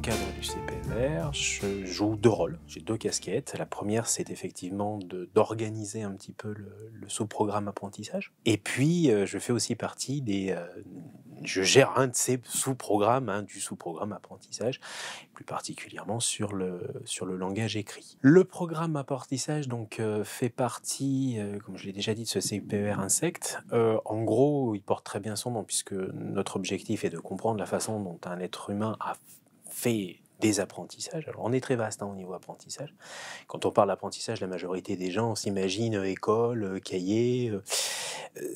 cadre du CPMR, je joue deux rôles. J'ai deux casquettes. La première, c'est effectivement d'organiser un petit peu le, sous-programme apprentissage. Et puis, euh, je fais aussi partie des. Euh, je gère un de ces sous-programmes, hein, du sous-programme apprentissage, plus particulièrement sur le, sur le langage écrit. Le programme apprentissage donc, euh, fait partie, comme je l'ai déjà dit, de ce CPER insecte. en gros, il porte très bien son nom, puisque notre objectif est de comprendre la façon dont un être humain a fait des apprentissages. Alors on est très vaste hein, au niveau apprentissage. Quand on parle d'apprentissage, la majorité des gens s'imaginent euh, école, euh, cahier. Euh,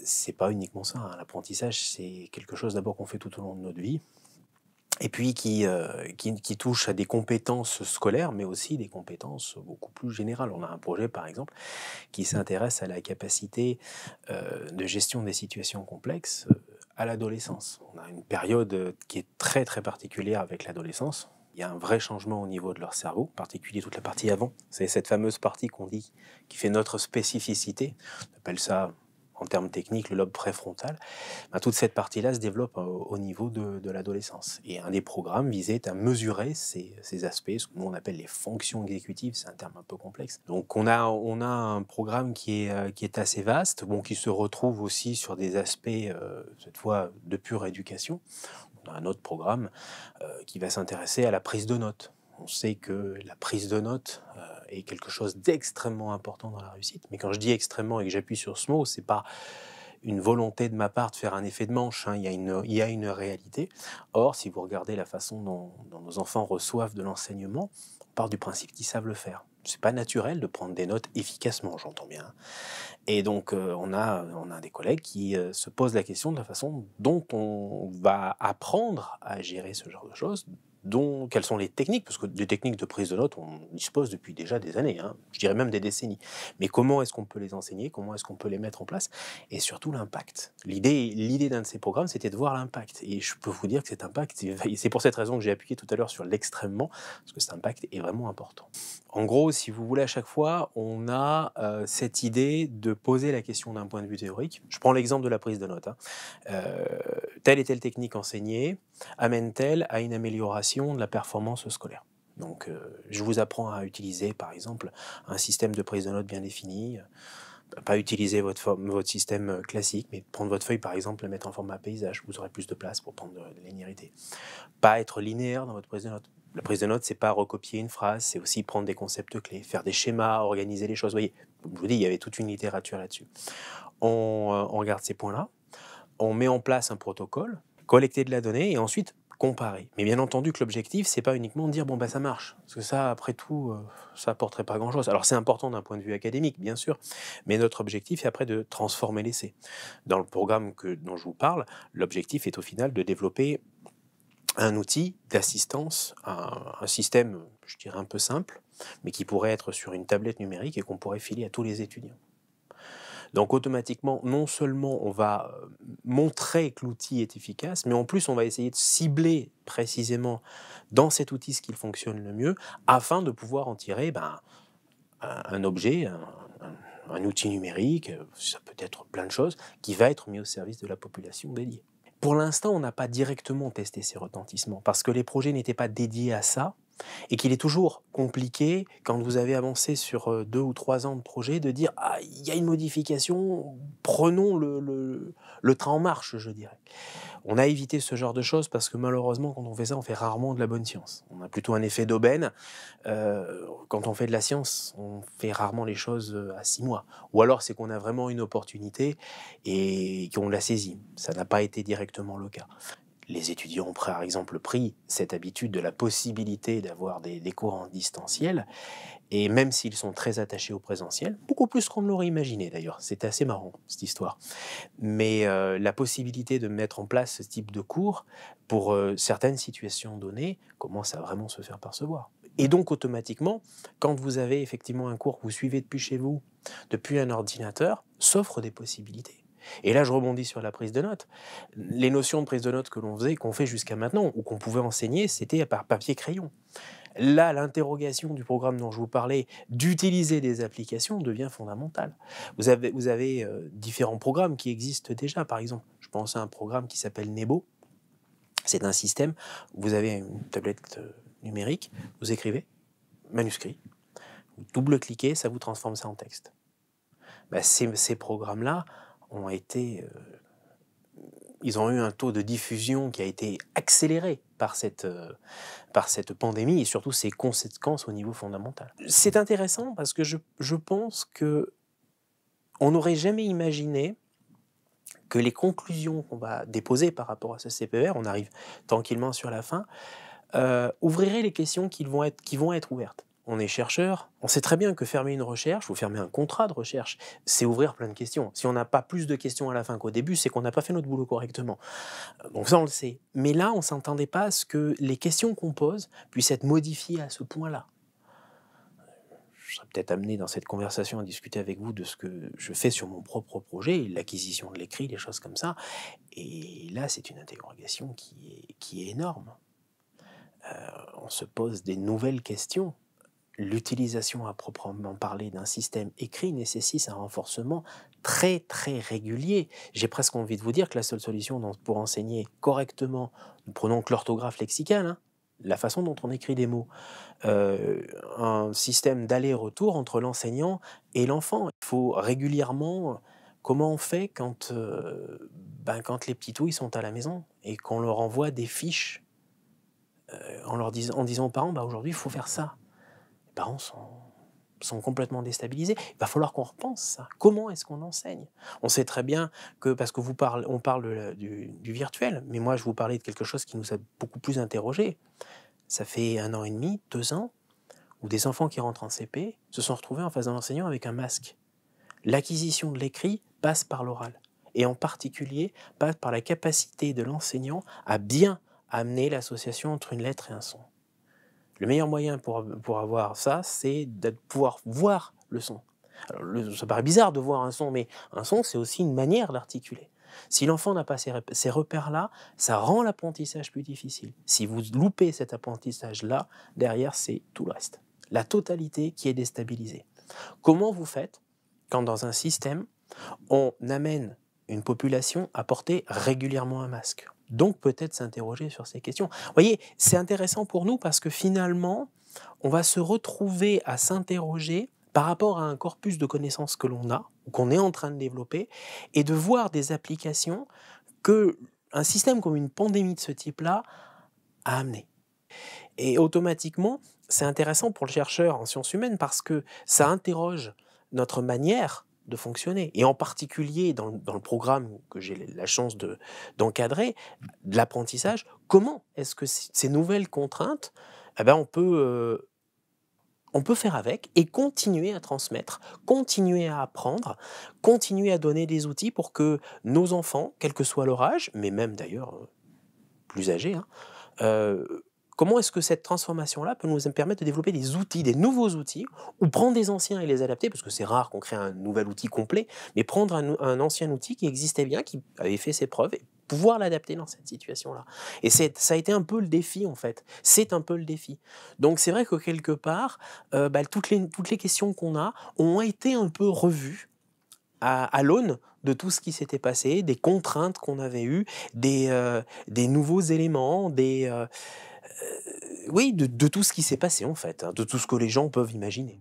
c'est pas uniquement ça. Hein. L'apprentissage, c'est quelque chose d'abord qu'on fait tout au long de notre vie. Et puis qui, qui, qui, touche à des compétences scolaires, mais aussi des compétences beaucoup plus générales. On a un projet, par exemple, qui s'intéresse à la capacité de gestion des situations complexes à l'adolescence. On a une période euh, qui est très très particulière avec l'adolescence. Il y a un vrai changement au niveau de leur cerveau, en particulier toute la partie avant. C'est cette fameuse partie qu'on dit qui fait notre spécificité. On appelle ça en termes techniques, le lobe préfrontal, ben, toute cette partie-là se développe euh, au, niveau de, l'adolescence. Et un des programmes visait à mesurer ces, aspects, ce que nous on appelle les fonctions exécutives, c'est un terme un peu complexe. Donc on a, on a un programme qui est, euh, qui est assez vaste, bon, qui se retrouve aussi sur des aspects, euh, cette fois, de pure éducation. On a un autre programme qui va s'intéresser à la prise de notes on sait que la prise de notes euh, est quelque chose d'extrêmement important dans la réussite. Mais quand je dis extrêmement et que j'appuie sur ce mot, c'est pas une volonté de ma part de faire un effet de manche, hein. il, y a une, réalité. Or, si vous regardez la façon dont, nos enfants reçoivent de l'enseignement, on part du principe qu'ils savent le faire. C'est pas naturel de prendre des notes efficacement, j'entends bien. Hein. Et donc, euh, on, a, des collègues qui euh, se posent la question de la façon dont on va apprendre à gérer ce genre de choses quelles sont les techniques, parce que des techniques de prise de notes, on dispose depuis déjà des années, hein, je dirais même des décennies. Mais comment est-ce qu'on peut les enseigner, comment est-ce qu'on peut les mettre en place, et surtout l'impact. L'idée, d'un de ces programmes, c'était de voir l'impact. Et je peux vous dire que cet impact, c'est pour cette raison que j'ai appuyé tout à l'heure sur l'extrêmement, parce que cet impact est vraiment important. En gros, si vous voulez, à chaque fois, on a euh, cette idée de poser la question d'un point de vue théorique. Je prends l'exemple de la prise de notes. Hein. Euh, telle et telle technique enseignée amène-t-elle à une amélioration de la performance scolaire. Donc, euh, je vous apprends à utiliser, par exemple, un système de prise de notes bien défini. Euh, pas utiliser votre, votre système classique, mais prendre votre feuille, par exemple, la mettre en format paysage. Vous aurez plus de place pour prendre de linéarité. Pas être linéaire dans votre prise de notes. La prise de notes, c'est pas recopier une phrase, c'est aussi prendre des concepts clés, faire des schémas, organiser les choses. Vous voyez, je vous dis, il y avait toute une littérature là-dessus. On, euh, on regarde ces points-là. On met en place un protocole, collecter de la donnée et ensuite comparer. Mais bien entendu que l'objectif, c'est pas uniquement de dire bon ben ça marche, parce que ça, après tout, euh, ça porterait pas grand-chose. Alors c'est important d'un point de vue académique, bien sûr, mais notre objectif est après de transformer l'essai. Dans le programme que, dont je vous parle, l'objectif est au final de développer un outil d'assistance, à un système, je dirais un peu simple, mais qui pourrait être sur une tablette numérique et qu'on pourrait filer à tous les étudiants. Donc automatiquement, non seulement on va euh, montrer que l'outil est efficace, mais en plus on va essayer de cibler précisément dans cet outil ce qui fonctionne le mieux, afin de pouvoir en tirer ben, un objet, un, un outil numérique, euh, ça peut être plein de choses, qui va être mis au service de la population dédiée. Pour l'instant, on n'a pas directement testé ces retentissements, parce que les projets n'étaient pas dédiés à ça, et qu'il est toujours compliqué, quand vous avez avancé sur euh, deux ou trois ans de projet, de dire Ah, il y a une modification, prenons le, train en marche, je dirais. On a évité ce genre de choses parce que malheureusement, quand on fait ça, on fait rarement de la bonne science. On a plutôt un effet d'aubaine. Euh, quand on fait de la science, on fait rarement les choses euh, à six mois. Ou alors, c'est qu'on a vraiment une opportunité et qu'on la saisit. Ça n'a pas été directement le cas. Les étudiants ont par exemple pris cette habitude de la possibilité d'avoir des, cours en distanciel, et même s'ils sont très attachés au présentiel, beaucoup plus qu'on ne l'aurait imaginé d'ailleurs, c'était assez marrant cette histoire, mais euh, la possibilité de mettre en place ce type de cours pour euh, certaines situations données commence à vraiment se faire percevoir. Et donc automatiquement, quand vous avez effectivement un cours que vous suivez depuis chez vous, depuis un ordinateur, s'offrent des possibilités. Et là, je rebondis sur la prise de notes. Les notions de prise de notes que l'on faisait, qu'on fait jusqu'à maintenant, ou qu'on pouvait enseigner, c'était par papier-crayon. Là, l'interrogation du programme dont je vous parlais, d'utiliser des applications, devient fondamentale. Vous avez, euh, différents programmes qui existent déjà. Par exemple, je pense à un programme qui s'appelle Nebo. C'est un système, où vous avez une tablette euh, numérique, vous écrivez manuscrit, vous double-cliquez, ça vous transforme ça en texte. Bah, ces programmes-là, ont été. Euh, ils ont eu un taux de diffusion qui a été accéléré par cette, euh, par cette pandémie et surtout ses conséquences au niveau fondamental. C'est intéressant parce que je, je pense que on n'aurait jamais imaginé que les conclusions qu'on va déposer par rapport à ce CPR, e on arrive tranquillement sur la fin, euh, ouvriraient les questions qui vont, être, qui vont être ouvertes on est chercheur, on sait très bien que fermer une recherche ou fermer un contrat de recherche, c'est ouvrir plein de questions. Si on n'a pas plus de questions à la fin qu'au début, c'est qu'on n'a pas fait notre boulot correctement. Donc euh, ça, on le sait. Mais là, on ne pas à ce que les questions qu'on pose puissent être modifiées à ce point-là je serais peut-être amené dans cette conversation à discuter avec vous de ce que je fais sur mon propre projet, l'acquisition de l'écrit, des choses comme ça. Et là, c'est une interrogation qui est, énorme. Euh, on se pose des nouvelles questions l'utilisation à proprement parler d'un système écrit nécessite un renforcement très très régulier. J'ai presque envie de vous dire que la seule solution pour enseigner correctement, nous prenons que l'orthographe lexicale, hein, la façon dont on écrit des mots, euh, un système d'aller-retour entre l'enseignant et l'enfant. Il faut régulièrement, comment on fait quand, euh, ben, quand les petits ouïes sont à la maison et qu'on leur envoie des fiches euh, en, leur disant, en disant aux parents, bah, aujourd'hui il faut faire ça parents sont, complètement déstabilisés. Il va falloir qu'on repense ça. Comment est-ce qu'on enseigne On sait très bien que, parce que vous parle, on parle du, du, virtuel, mais moi je vous parlais de quelque chose qui nous a beaucoup plus interrogés. Ça fait un an et demi, deux ans, où des enfants qui rentrent en CP se sont retrouvés en face d'un enseignant avec un masque. L'acquisition de l'écrit passe par l'oral, et en particulier passe par la capacité de l'enseignant à bien amener l'association entre une lettre et un son. Le meilleur moyen pour, avoir ça, c'est de pouvoir voir le son. ça paraît bizarre de voir un son, mais un son, c'est aussi une manière d'articuler. Si l'enfant n'a pas ces repères-là, ça rend l'apprentissage plus difficile. Si vous loupez cet apprentissage-là, derrière, c'est tout le reste. La totalité qui est déstabilisée. Comment vous faites quand dans un système, on amène une population à porter régulièrement un masque donc peut-être s'interroger sur ces questions. Vous voyez, c'est intéressant pour nous parce que finalement, on va se retrouver à s'interroger par rapport à un corpus de connaissances que l'on a ou qu'on est en train de développer et de voir des applications que un système comme une pandémie de ce type-là a amené. Et automatiquement, c'est intéressant pour le chercheur en sciences humaines parce que ça interroge notre manière de fonctionner. Et en particulier dans, le programme que j'ai la chance d'encadrer, de, l'apprentissage, comment est-ce que ces nouvelles contraintes, eh ben on, peut, euh, on peut faire avec et continuer à transmettre, continuer à apprendre, continuer à donner des outils pour que nos enfants, quel que soit leur âge, mais même d'ailleurs euh, plus âgés, hein, euh, Comment est-ce que cette transformation-là peut nous permettre de développer des outils, des nouveaux outils, ou prendre des anciens et les adapter, parce que c'est rare qu'on crée un nouvel outil complet, mais prendre un, ancien outil qui existait bien, qui avait fait ses preuves, et pouvoir l'adapter dans cette situation-là. Et ça a été un peu le défi, en fait. C'est un peu le défi. Donc c'est vrai que quelque part, euh, bah, toutes, les, toutes les questions qu'on a ont été un peu revues à, l'aune de tout ce qui s'était passé, des contraintes qu'on avait eues, des, euh, des nouveaux éléments, des... Euh, euh, oui, de, tout ce qui s'est passé en fait, hein, de tout ce que les gens peuvent imaginer.